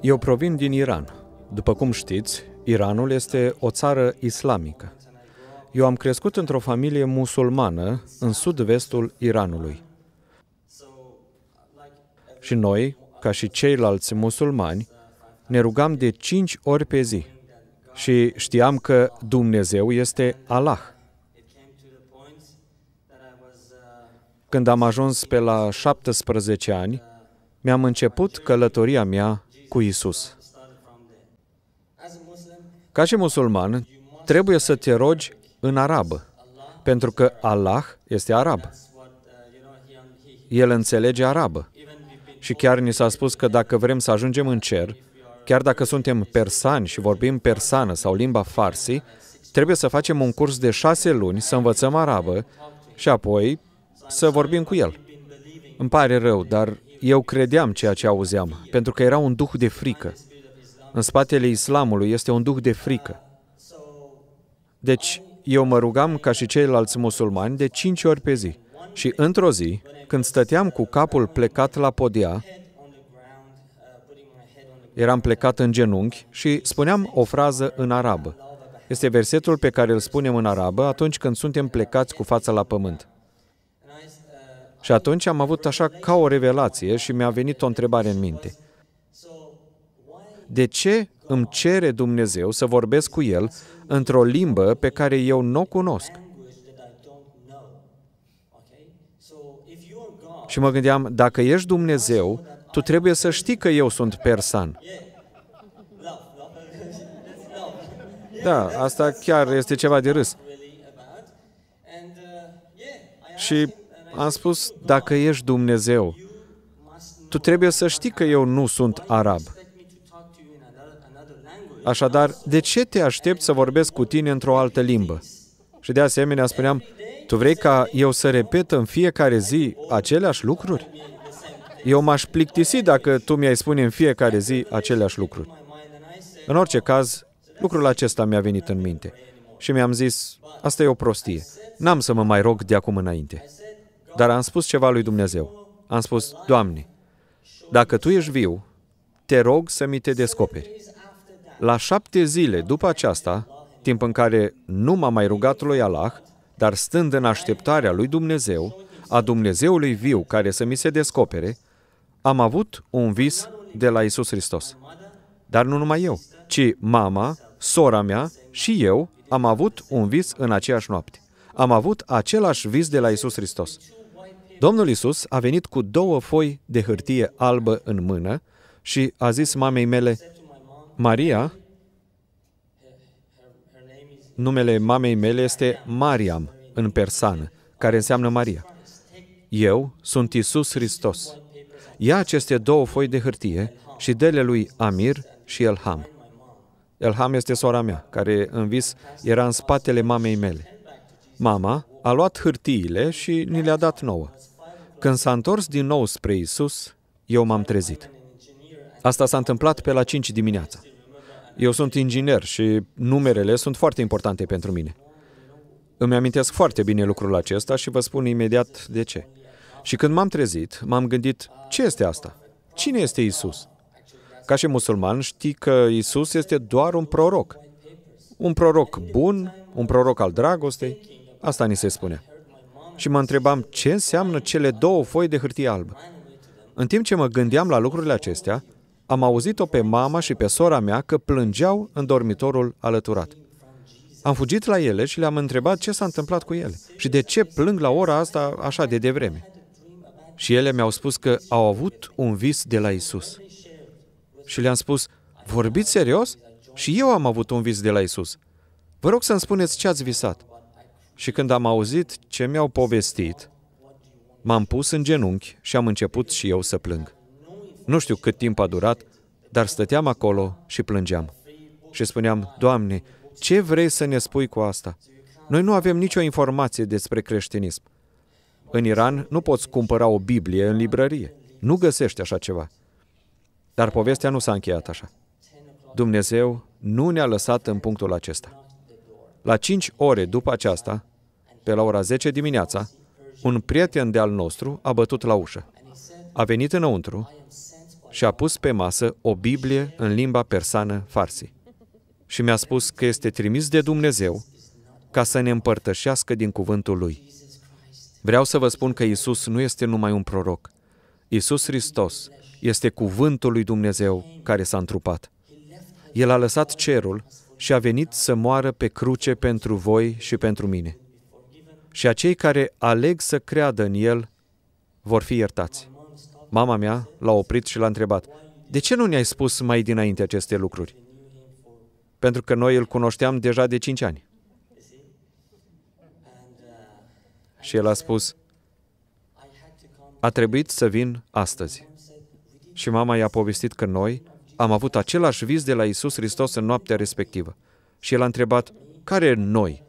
Eu provin din Iran. După cum știți, Iranul este o țară islamică. Eu am crescut într-o familie musulmană în sud-vestul Iranului. Și noi, ca și ceilalți musulmani, ne rugam de cinci ori pe zi și știam că Dumnezeu este Allah. Când am ajuns pe la 17 ani, mi-am început călătoria mea cu Isus. Ca și musulman, trebuie să te rogi în arabă, pentru că Allah este arab. El înțelege arabă. Și chiar ni s-a spus că dacă vrem să ajungem în cer, chiar dacă suntem persani și vorbim persană sau limba farsi, trebuie să facem un curs de șase luni să învățăm arabă și apoi să vorbim cu el. Îmi pare rău, dar eu credeam ceea ce auzeam, pentru că era un duh de frică. În spatele islamului este un duh de frică. Deci, eu mă rugam ca și ceilalți musulmani de cinci ori pe zi. Și într-o zi, când stăteam cu capul plecat la podea, eram plecat în genunchi și spuneam o frază în arabă. Este versetul pe care îl spunem în arabă atunci când suntem plecați cu fața la pământ. Și atunci am avut așa ca o revelație și mi-a venit o întrebare în minte. De ce îmi cere Dumnezeu să vorbesc cu El într-o limbă pe care eu nu o cunosc? Și mă gândeam, dacă ești Dumnezeu, tu trebuie să știi că eu sunt persan. Da, asta chiar este ceva de râs. Și am spus, dacă ești Dumnezeu, tu trebuie să știi că eu nu sunt arab. Așadar, de ce te aștept să vorbesc cu tine într-o altă limbă? Și de asemenea spuneam, tu vrei ca eu să repet în fiecare zi aceleași lucruri? Eu m-aș plictisi dacă tu mi-ai spune în fiecare zi aceleași lucruri. În orice caz, lucrul acesta mi-a venit în minte. Și mi-am zis, asta e o prostie. N-am să mă mai rog de acum înainte. Dar am spus ceva lui Dumnezeu. Am spus, Doamne, dacă Tu ești viu, te rog să mi te descoperi. La șapte zile după aceasta, timp în care nu m-am mai rugat lui Allah, dar stând în așteptarea lui Dumnezeu, a Dumnezeului viu care să mi se descopere, am avut un vis de la Isus Hristos. Dar nu numai eu, ci mama, sora mea și eu am avut un vis în aceeași noapte. Am avut același vis de la Isus Hristos. Domnul Isus a venit cu două foi de hârtie albă în mână și a zis mamei mele, Maria, numele mamei mele este Mariam în persană, care înseamnă Maria. Eu sunt Isus Hristos. Ia aceste două foi de hârtie și dele lui Amir și Elham. Elham este sora mea, care în vis era în spatele mamei mele. Mama a luat hârtiile și ni le-a dat nouă. Când s-a întors din nou spre Isus, eu m-am trezit. Asta s-a întâmplat pe la 5 dimineața. Eu sunt inginer și numerele sunt foarte importante pentru mine. Îmi amintesc foarte bine lucrul acesta și vă spun imediat de ce. Și când m-am trezit, m-am gândit, ce este asta? Cine este Isus? Ca și musulman, știi că Isus este doar un proroc. Un proroc bun, un proroc al dragostei, asta ni se spune și mă întrebam ce înseamnă cele două foi de hârtie albă. În timp ce mă gândeam la lucrurile acestea, am auzit-o pe mama și pe sora mea că plângeau în dormitorul alăturat. Am fugit la ele și le-am întrebat ce s-a întâmplat cu ele și de ce plâng la ora asta așa de devreme. Și ele mi-au spus că au avut un vis de la Isus. Și le-am spus, vorbiți serios? Și eu am avut un vis de la Isus. Vă rog să-mi spuneți ce ați visat. Și când am auzit ce mi-au povestit, m-am pus în genunchi și am început și eu să plâng. Nu știu cât timp a durat, dar stăteam acolo și plângeam. Și spuneam, Doamne, ce vrei să ne spui cu asta? Noi nu avem nicio informație despre creștinism. În Iran nu poți cumpăra o Biblie în librărie. Nu găsești așa ceva. Dar povestea nu s-a încheiat așa. Dumnezeu nu ne-a lăsat în punctul acesta. La cinci ore după aceasta, pe la ora 10 dimineața, un prieten de-al nostru a bătut la ușă. A venit înăuntru și a pus pe masă o Biblie în limba persană farsi. Și mi-a spus că este trimis de Dumnezeu ca să ne împărtășească din cuvântul Lui. Vreau să vă spun că Isus nu este numai un proroc. Isus Hristos este cuvântul lui Dumnezeu care s-a întrupat. El a lăsat cerul și a venit să moară pe cruce pentru voi și pentru mine și acei care aleg să creadă în el vor fi iertați. Mama mea l-a oprit și l-a întrebat, de ce nu ne-ai spus mai dinainte aceste lucruri? Pentru că noi îl cunoșteam deja de cinci ani. Și el a spus, a trebuit să vin astăzi. Și mama i-a povestit că noi am avut același vis de la Isus Hristos în noaptea respectivă. Și el a întrebat, care noi?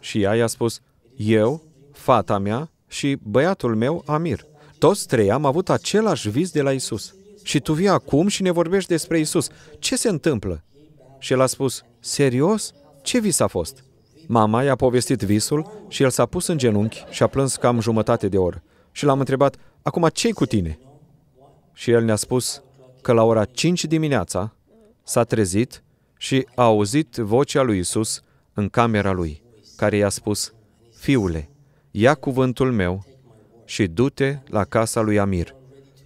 Și ea i-a spus, eu, fata mea și băiatul meu, Amir. Toți trei am avut același vis de la Isus. Și tu vii acum și ne vorbești despre Isus. Ce se întâmplă? Și el a spus, serios? Ce vis a fost? Mama i-a povestit visul și el s-a pus în genunchi și a plâns cam jumătate de oră. Și l-am întrebat, acum ce cu tine? Și el ne-a spus că la ora 5 dimineața s-a trezit și a auzit vocea lui Isus în camera lui, care i-a spus, Fiule, ia cuvântul meu și du-te la casa lui Amir,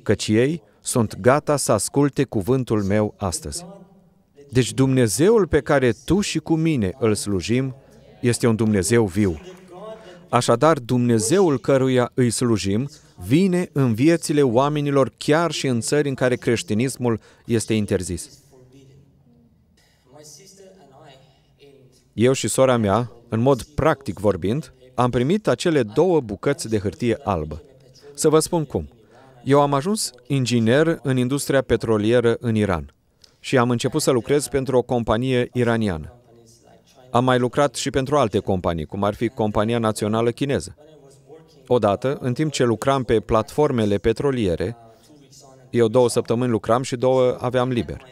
căci ei sunt gata să asculte cuvântul meu astăzi. Deci Dumnezeul pe care tu și cu mine îl slujim este un Dumnezeu viu. Așadar, Dumnezeul căruia îi slujim vine în viețile oamenilor chiar și în țări în care creștinismul este interzis. Eu și sora mea, în mod practic vorbind, am primit acele două bucăți de hârtie albă. Să vă spun cum. Eu am ajuns inginer în industria petrolieră în Iran și am început să lucrez pentru o companie iraniană. Am mai lucrat și pentru alte companii, cum ar fi Compania Națională Chineză. Odată, în timp ce lucram pe platformele petroliere, eu două săptămâni lucram și două aveam liber.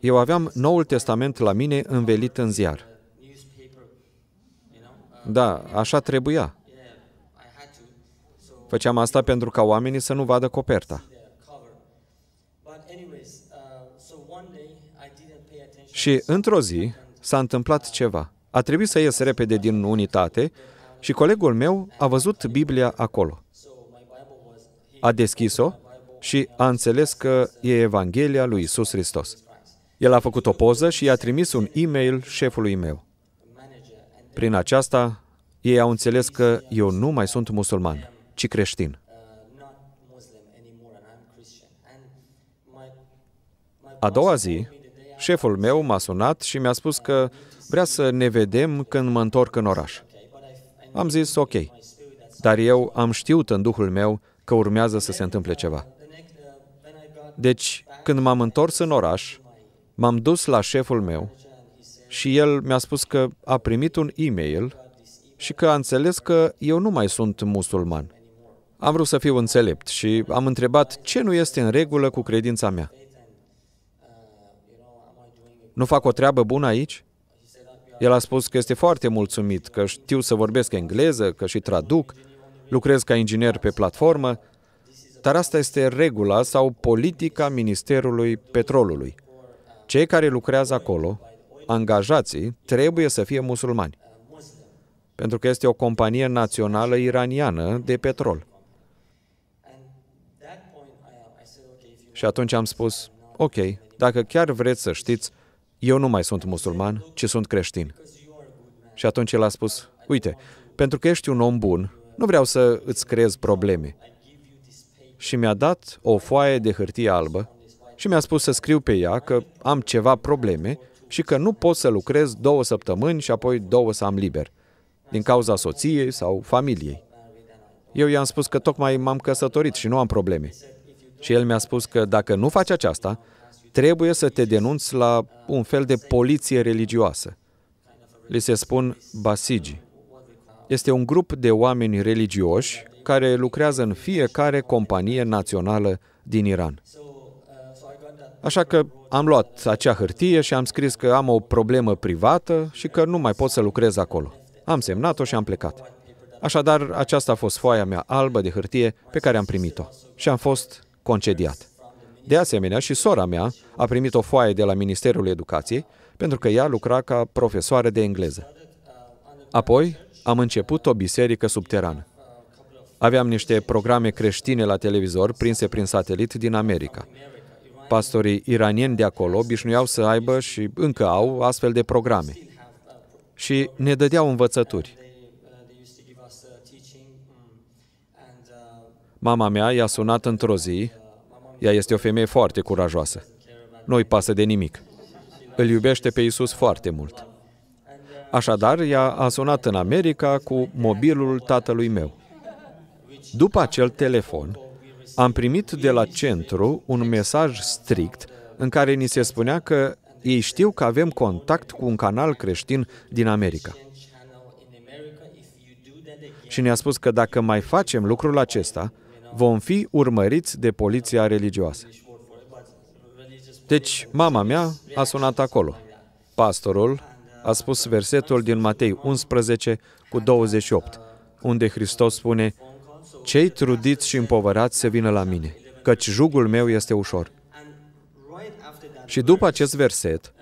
Eu aveam Noul Testament la mine învelit în ziar. Da, așa trebuia. Făceam asta pentru ca oamenii să nu vadă coperta. Și într-o zi s-a întâmplat ceva. A trebuit să ies repede din unitate și colegul meu a văzut Biblia acolo. A deschis-o și a înțeles că e Evanghelia lui Isus Hristos. El a făcut o poză și i-a trimis un e-mail șefului meu. Prin aceasta, ei au înțeles că eu nu mai sunt musulman, ci creștin. A doua zi, șeful meu m-a sunat și mi-a spus că vrea să ne vedem când mă întorc în oraș. Am zis ok, dar eu am știut în duhul meu că urmează să se întâmple ceva. Deci, când m-am întors în oraș, m-am dus la șeful meu și el mi-a spus că a primit un e-mail și că a înțeles că eu nu mai sunt musulman. Am vrut să fiu înțelept și am întrebat ce nu este în regulă cu credința mea. Nu fac o treabă bună aici? El a spus că este foarte mulțumit, că știu să vorbesc engleză, că și traduc, lucrez ca inginer pe platformă, dar asta este regula sau politica Ministerului Petrolului. Cei care lucrează acolo angajații trebuie să fie musulmani, pentru că este o companie națională iraniană de petrol. Și atunci am spus, ok, dacă chiar vreți să știți, eu nu mai sunt musulman, ci sunt creștin. Și atunci el a spus, uite, pentru că ești un om bun, nu vreau să îți creez probleme. Și mi-a dat o foaie de hârtie albă și mi-a spus să scriu pe ea că am ceva probleme și că nu pot să lucrez două săptămâni și apoi două să am liber, din cauza soției sau familiei. Eu i-am spus că tocmai m-am căsătorit și nu am probleme. Și el mi-a spus că dacă nu faci aceasta, trebuie să te denunți la un fel de poliție religioasă. Li se spun basigi. Este un grup de oameni religioși care lucrează în fiecare companie națională din Iran. Așa că am luat acea hârtie și am scris că am o problemă privată și că nu mai pot să lucrez acolo. Am semnat-o și am plecat. Așadar, aceasta a fost foaia mea albă de hârtie pe care am primit-o și am fost concediat. De asemenea, și sora mea a primit o foaie de la Ministerul Educației pentru că ea lucra ca profesoară de engleză. Apoi, am început o biserică subterană. Aveam niște programe creștine la televizor prinse prin satelit din America. Pastorii iranieni de acolo obișnuiau să aibă și încă au astfel de programe. Și ne dădeau învățături. Mama mea i-a sunat într-o zi. Ea este o femeie foarte curajoasă. Nu-i pasă de nimic. Îl iubește pe Isus foarte mult. Așadar, ea a sunat în America cu mobilul tatălui meu. După acel telefon, am primit de la centru un mesaj strict în care ni se spunea că ei știu că avem contact cu un canal creștin din America. Și ne-a spus că dacă mai facem lucrul acesta, vom fi urmăriți de poliția religioasă. Deci, mama mea a sunat acolo. Pastorul a spus versetul din Matei 11 cu 28, unde Hristos spune, cei trudiți și împovărați să vină la mine, căci jugul meu este ușor. Și după acest verset,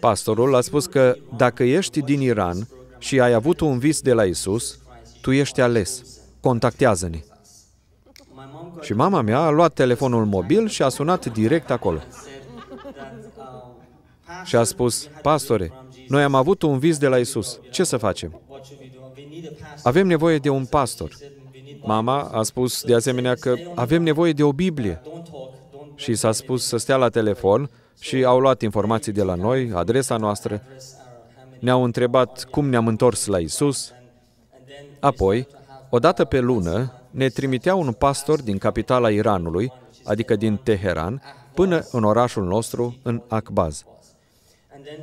pastorul a spus că dacă ești din Iran și ai avut un vis de la Isus, tu ești ales. Contactează-ne. Și mama mea a luat telefonul mobil și a sunat direct acolo. Și a spus, pastore, noi am avut un vis de la Isus. Ce să facem? Avem nevoie de un pastor. Mama a spus de asemenea că avem nevoie de o Biblie și s-a spus să stea la telefon și au luat informații de la noi, adresa noastră, ne-au întrebat cum ne-am întors la Isus. Apoi, odată pe lună, ne trimitea un pastor din capitala Iranului, adică din Teheran, până în orașul nostru, în Akbaz.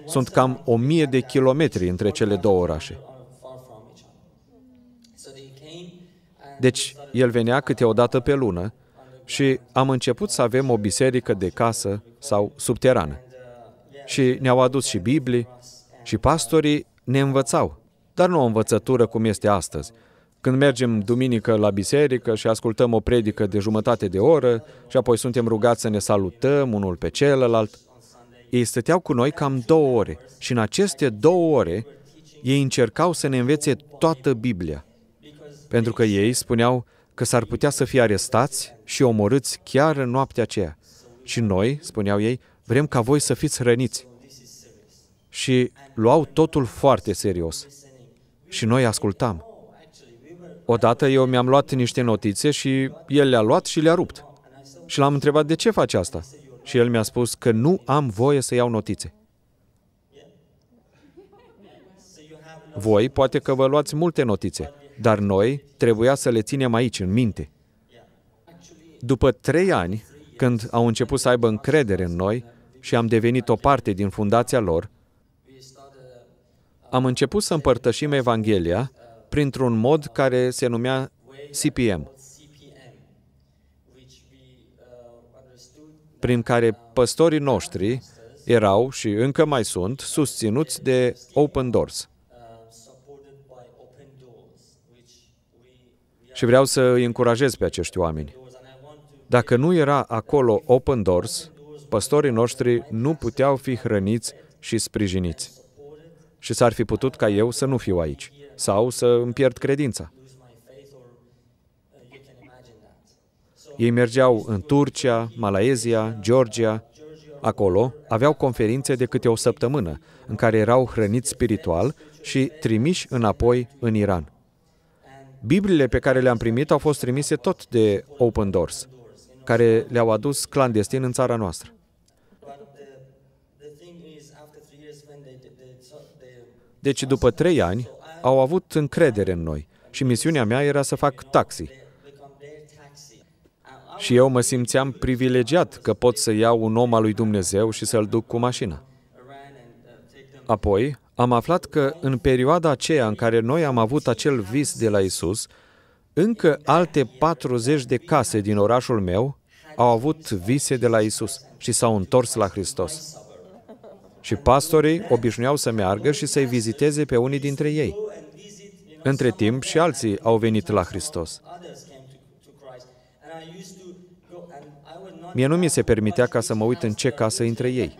Sunt cam o mie de kilometri între cele două orașe. Deci, el venea câte o dată pe lună și am început să avem o biserică de casă sau subterană. Și ne-au adus și Biblii și pastorii ne învățau, dar nu o învățătură cum este astăzi. Când mergem duminică la biserică și ascultăm o predică de jumătate de oră și apoi suntem rugați să ne salutăm unul pe celălalt, ei stăteau cu noi cam două ore și în aceste două ore ei încercau să ne învețe toată Biblia pentru că ei spuneau că s-ar putea să fie arestați și omorâți chiar în noaptea aceea. Și noi, spuneau ei, vrem ca voi să fiți răniți. Și luau totul foarte serios. Și noi ascultam. Odată eu mi-am luat niște notițe și el le-a luat și le-a rupt. Și l-am întrebat de ce face asta. Și el mi-a spus că nu am voie să iau notițe. Voi poate că vă luați multe notițe, dar noi trebuia să le ținem aici, în minte. După trei ani, când au început să aibă încredere în noi și am devenit o parte din fundația lor, am început să împărtășim Evanghelia printr-un mod care se numea CPM, prin care păstorii noștri erau și încă mai sunt susținuți de Open Doors. Și vreau să îi încurajez pe acești oameni. Dacă nu era acolo Open Doors, păstorii noștri nu puteau fi hrăniți și sprijiniți. Și s-ar fi putut ca eu să nu fiu aici sau să îmi pierd credința. Ei mergeau în Turcia, Malaezia, Georgia. Acolo aveau conferințe de câte o săptămână, în care erau hrăniți spiritual și trimiși înapoi în Iran. Bibliile pe care le-am primit au fost trimise tot de Open Doors, care le-au adus clandestin în țara noastră. Deci, după trei ani, au avut încredere în noi și misiunea mea era să fac taxi. Și eu mă simțeam privilegiat că pot să iau un om al lui Dumnezeu și să-l duc cu mașina. Apoi, am aflat că în perioada aceea în care noi am avut acel vis de la Isus, încă alte 40 de case din orașul meu au avut vise de la Isus și s-au întors la Hristos. Și pastorii obișnuiau să meargă și să-i viziteze pe unii dintre ei. Între timp și alții au venit la Hristos. Mie nu mi se permitea ca să mă uit în ce casă între ei.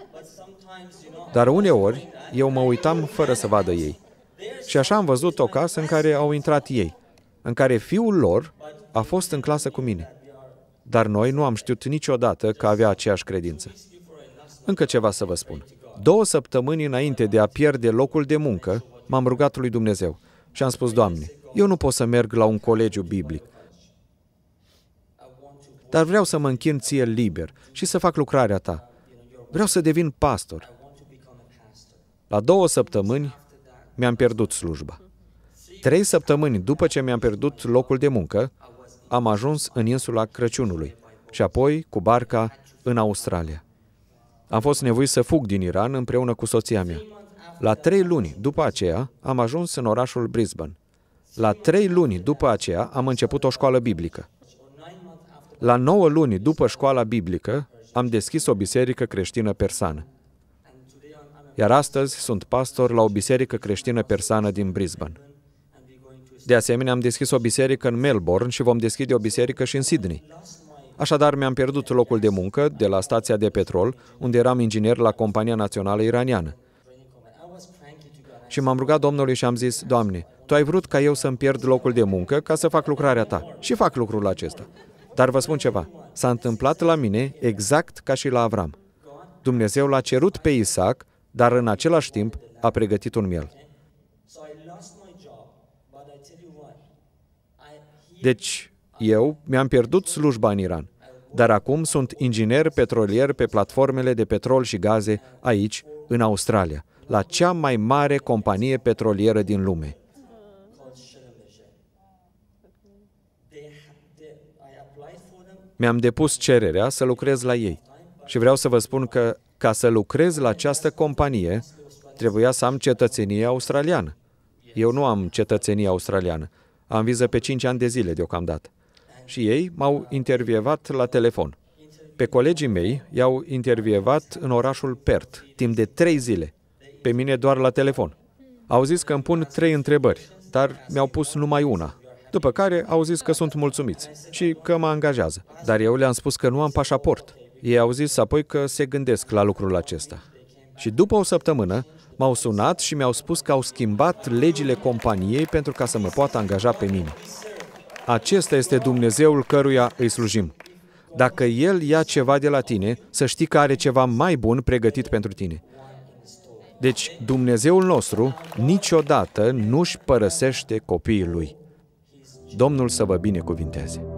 Dar uneori eu mă uitam fără să vadă ei. Și așa am văzut o casă în care au intrat ei, în care fiul lor a fost în clasă cu mine. Dar noi nu am știut niciodată că avea aceeași credință. Încă ceva să vă spun. Două săptămâni înainte de a pierde locul de muncă, m-am rugat lui Dumnezeu și am spus, Doamne, eu nu pot să merg la un colegiu biblic, dar vreau să mă închin ție liber și să fac lucrarea ta. Vreau să devin pastor. La două săptămâni mi-am pierdut slujba. Trei săptămâni după ce mi-am pierdut locul de muncă, am ajuns în insula Crăciunului și apoi cu barca în Australia. Am fost nevoit să fug din Iran împreună cu soția mea. La trei luni după aceea am ajuns în orașul Brisbane. La trei luni după aceea am început o școală biblică. La nouă luni după școala biblică am deschis o biserică creștină persană iar astăzi sunt pastor la o biserică creștină persană din Brisbane. De asemenea, am deschis o biserică în Melbourne și vom deschide o biserică și în Sydney. Așadar, mi-am pierdut locul de muncă de la stația de petrol, unde eram inginer la Compania Națională Iraniană. Și m-am rugat Domnului și am zis, Doamne, Tu ai vrut ca eu să-mi pierd locul de muncă ca să fac lucrarea Ta. Și fac lucrul acesta. Dar vă spun ceva, s-a întâmplat la mine exact ca și la Avram. Dumnezeu l-a cerut pe Isaac dar în același timp a pregătit un miel. Deci, eu mi-am pierdut slujba în Iran, dar acum sunt inginer petrolier pe platformele de petrol și gaze aici, în Australia, la cea mai mare companie petrolieră din lume. Mi-am depus cererea să lucrez la ei și vreau să vă spun că ca să lucrez la această companie, trebuia să am cetățenie australiană. Eu nu am cetățenie australiană. Am viză pe 5 ani de zile deocamdată. Și ei m-au intervievat la telefon. Pe colegii mei i-au intervievat în orașul Perth, timp de 3 zile. Pe mine doar la telefon. Au zis că îmi pun trei întrebări, dar mi-au pus numai una. După care au zis că sunt mulțumiți și că mă angajează. Dar eu le-am spus că nu am pașaport. Ei au zis apoi că se gândesc la lucrul acesta. Și după o săptămână, m-au sunat și mi-au spus că au schimbat legile companiei pentru ca să mă poată angaja pe mine. Acesta este Dumnezeul căruia îi slujim. Dacă El ia ceva de la tine, să știi că are ceva mai bun pregătit pentru tine. Deci, Dumnezeul nostru niciodată nu-și părăsește copiii Lui. Domnul să vă binecuvinteze!